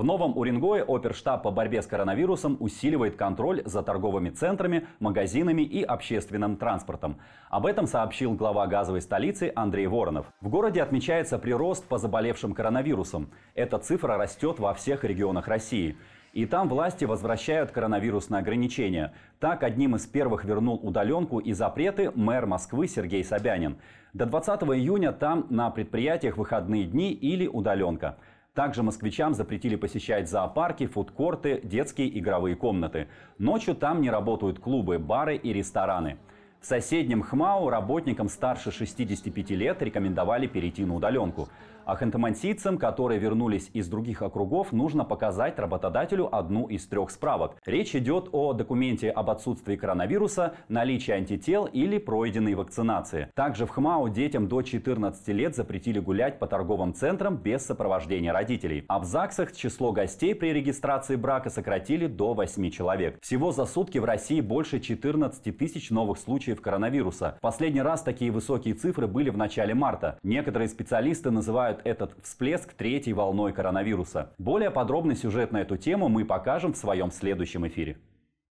В Новом Уренгое оперштаб по борьбе с коронавирусом усиливает контроль за торговыми центрами, магазинами и общественным транспортом. Об этом сообщил глава газовой столицы Андрей Воронов. В городе отмечается прирост по заболевшим коронавирусом. Эта цифра растет во всех регионах России. И там власти возвращают коронавирусные ограничения. Так, одним из первых вернул удаленку и запреты мэр Москвы Сергей Собянин. До 20 июня там на предприятиях выходные дни или удаленка. Также москвичам запретили посещать зоопарки, фудкорты, детские игровые комнаты. Ночью там не работают клубы, бары и рестораны. В соседнем ХМАУ работникам старше 65 лет рекомендовали перейти на удаленку. А хантамансийцам, которые вернулись из других округов, нужно показать работодателю одну из трех справок. Речь идет о документе об отсутствии коронавируса, наличии антител или пройденной вакцинации. Также в ХМАУ детям до 14 лет запретили гулять по торговым центрам без сопровождения родителей. А в ЗАГСах число гостей при регистрации брака сократили до 8 человек. Всего за сутки в России больше 14 тысяч новых случаев случаев коронавируса. Последний раз такие высокие цифры были в начале марта. Некоторые специалисты называют этот всплеск третьей волной коронавируса. Более подробный сюжет на эту тему мы покажем в своем следующем эфире.